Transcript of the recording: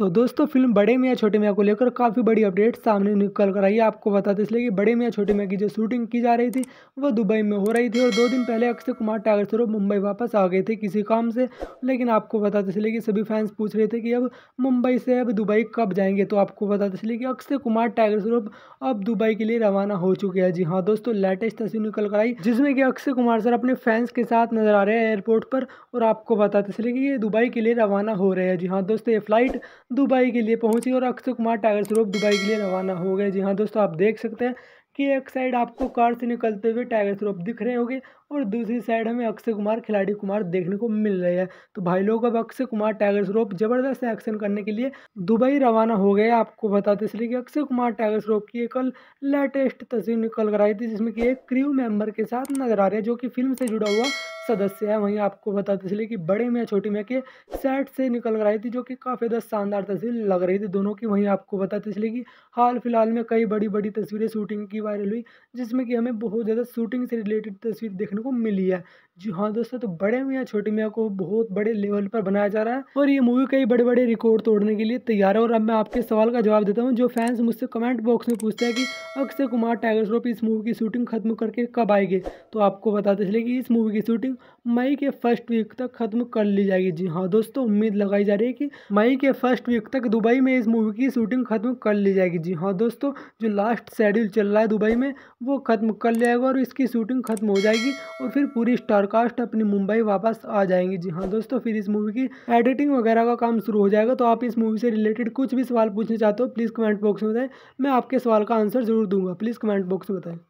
तो दोस्तों फिल्म बड़े मियाँ छोटे मियाँ को लेकर काफ़ी बड़ी अपडेट सामने निकल कर आई है आपको बताते इसलिए कि बड़े मियाँ छोटे मियाँ की जो शूटिंग की जा रही थी वो दुबई में हो रही थी और दो दिन पहले अक्षय कुमार टाइगर श्रॉफ मुंबई वापस आ गए थे किसी काम से लेकिन आपको बताते इसलिए कि सभी फैंस पूछ रहे थे कि अब मुंबई से अब दुबई कब जाएंगे तो आपको बताते इसलिए कि अक्षय कुमार टाइगर स्वरूप अब दुबई के लिए रवाना हो चुके हैं जी हाँ दोस्तों लेटेस्ट तस्वीर निकल कर आई जिसमें कि अक्षय कुमार सर अपने फैंस के साथ नजर आ रहे हैं एयरपोर्ट पर और आपको बताते इसलिए कि ये दुबई के लिए रवाना हो रहे हैं जी हाँ दोस्तों ये फ्लाइट दुबई के लिए पहुंची और अक्षय कुमार टाइगर श्रॉफ दुबई के लिए रवाना हो गए जी हाँ दोस्तों आप देख सकते हैं कि एक साइड आपको कार से निकलते हुए टाइगर श्रॉफ दिख रहे होंगे और दूसरी साइड हमें अक्षय कुमार खिलाड़ी कुमार देखने को मिल रहे हैं तो भाई लोग अब अक्षय कुमार टाइगर श्रॉफ जबरदस्त एक्शन करने के लिए दुबई रवाना हो गए आपको बताते इसलिए कि अक्षय कुमार टाइगर श्रॉफ की एक लेटेस्ट तस्वीर निकल कर आई थी जिसमें कि एक क्रू मेंबर के साथ नजर आ रहे हैं जो कि फिल्म से जुड़ा हुआ सदस्य है वहीं आपको बताते चले कि बड़े मियाँ छोटी मियाँ के सेट से निकल कर आई थी जो कि काफ़ी ज़्यादा शानदार तस्वीर लग रही थी दोनों की वहीं आपको बताते चले कि हाल फिलहाल में कई बड़ी बड़ी तस्वीरें शूटिंग की वायरल हुई जिसमें कि हमें बहुत ज़्यादा शूटिंग से रिलेटेड तस्वीर देखने को मिली है जी हाँ दोस्तों तो बड़े मियाँ छोटी मियाँ को बहुत बड़े लेवल पर बनाया जा रहा है और ये मूवी कई बड़े बड़े रिकॉर्ड तोड़ने के लिए तैयार है और अब मैं आपके सवाल का जवाब देता हूँ जो फैंस मुझसे कमेंट बॉक्स में पूछते हैं कि अक्षय कुमार टाइगर श्रॉफ इस मूवी की शूटिंग खत्म करके कब आएगी तो आपको बताते चले कि इस मूवी की शूटिंग मई के फर्स्ट वीक तक ख़त्म कर ली जाएगी जी हाँ दोस्तों उम्मीद लगाई जा रही है कि मई के फर्स्ट वीक तक दुबई में इस मूवी की शूटिंग ख़त्म कर ली जाएगी जी हाँ दोस्तों जो लास्ट शेड्यूल चल रहा है दुबई में वो ख़त्म कर लिया जाएगा और इसकी शूटिंग ख़त्म हो जाएगी और फिर पूरी स्टारकास्ट अपनी मुंबई वापस आ जाएंगी जी हाँ दोस्तों फिर इस मूवी की एडिटिंग वगैरह का काम शुरू हो जाएगा तो आप इस मूवी से रिलेटेड कुछ भी सवाल पूछना चाहते हो प्लीज़ कमेंट बॉक्स में बताएं मैं आपके सवाल का आंसर ज़रूर दूंगा प्लीज़ कमेंट बॉक्स में बताएं